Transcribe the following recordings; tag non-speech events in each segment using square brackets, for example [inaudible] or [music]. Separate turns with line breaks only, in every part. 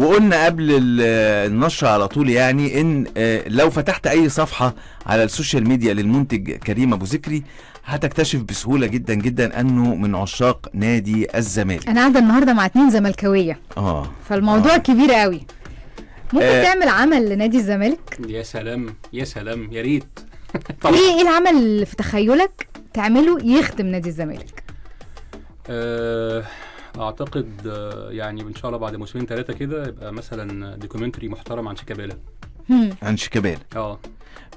وقلنا قبل النشر على طول يعني ان آه، لو فتحت اي صفحه على السوشيال ميديا للمنتج كريم ابو ذكري هتكتشف بسهوله جدا جدا انه من عشاق نادي الزمالك
انا قاعده النهارده مع اتنين زملكاويه اه فالموضوع آه. كبير قوي ممكن آه. تعمل عمل لنادي الزمالك
يا سلام يا سلام يا ريت [laughs] ايه ايه
العمل اللي في تخيلك تعمله يخدم نادي الزمالك
آه اعتقد آه، يعني ان شاء الله بعد موسمين ثلاثه كده يبقى مثلا دوكيومنتري محترم عن شيكابالا عن شيكابالا اه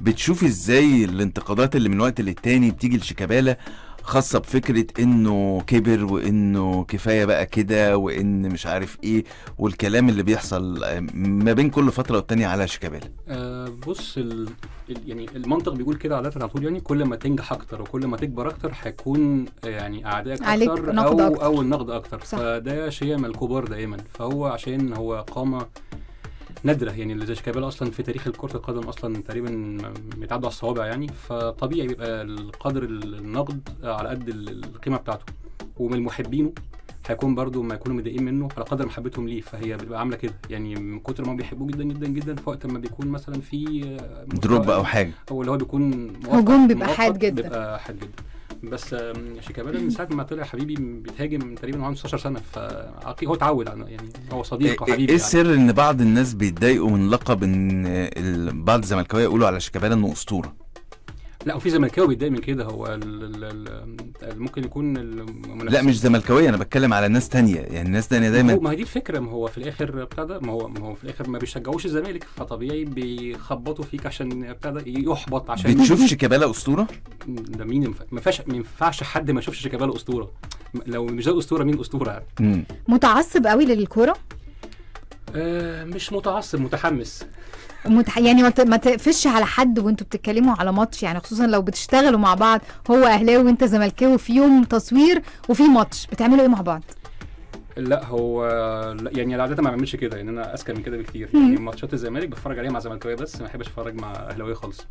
بتشوف ازاي الانتقادات اللي من وقت للتاني بتيجي لشيكابالا خاصه بفكره انه كبر وانه كفايه بقى كده وان مش عارف ايه والكلام اللي بيحصل ما بين كل فتره والتانيه على شيكابالا
أه بص ال... يعني المنطق بيقول كده عاده على طول يعني كل ما تنجح اكتر وكل ما تكبر اكتر هيكون آه، يعني اعدائك اكتر او أكتر. او النقد اكتر صح. فده شيء من الكبار دائما فهو عشان هو قام نادره يعني شيكابالا اصلا في تاريخ كره القدم اصلا تقريبا بيتعدوا على الصوابع يعني فطبيعي بيبقى القدر النقد على قد القيمه بتاعته ومن محبينه هيكون برضو ما يكونوا متضايقين منه على قدر محبتهم ليه فهي بتبقى عامله كده يعني من كتر ما بيحبوه جدا جدا جدا في وقت ما بيكون مثلا في دروب او حاجه او اللي هو بيكون هجوم بيبقى حاد جدا بيبقى حاد جدا بس شيكابالا من ساعه ما طلع حبيبي بيتهاجم تقريبا وعنده عنده 16 سنه فعقيد هو اتعود يعني هو صديق إيه، وحبيبي ايه يعني.
السر يعني. ان بعض الناس بيتضايقوا من لقب ان بعض الزملكاويه يقولوا على شيكابالا انه اسطوره
لا وفي زملكاوي بيتضايق من كده هو الـ الـ ممكن يكون لا مش
زملكاويه انا بتكلم على ناس تانية يعني ناس تانية دايما ما
هي دي الفكره ما هو في الاخر بتاع ده ما هو ما هو في الاخر ما بيشجعوش الزمالك فطبيعي بيخبطوا فيك عشان بتاع ده يحبط عشان بتشوف
شيكابالا اسطوره؟
ده مين ما ينفعش ما ينفعش حد ما يشوفش شيكابالا اسطوره لو مش ده اسطوره مين اسطوره يعني
متعصب قوي للكوره
آه، مش متعصب متحمس
متح... يعني ما تقفش على حد وانتوا بتتكلموا على ماتش يعني خصوصا لو بتشتغلوا مع بعض هو اهلاوي وانت زملكاوي في يوم تصوير وفي ماتش بتعملوا ايه مع بعض؟
لا هو يعني عاده ما بعملش كده يعني انا اذكى من كده بكتير يعني ماتشات الزمالك بتفرج عليها مع زملكاويه بس ما بحبش اتفرج مع اهلاويه خالص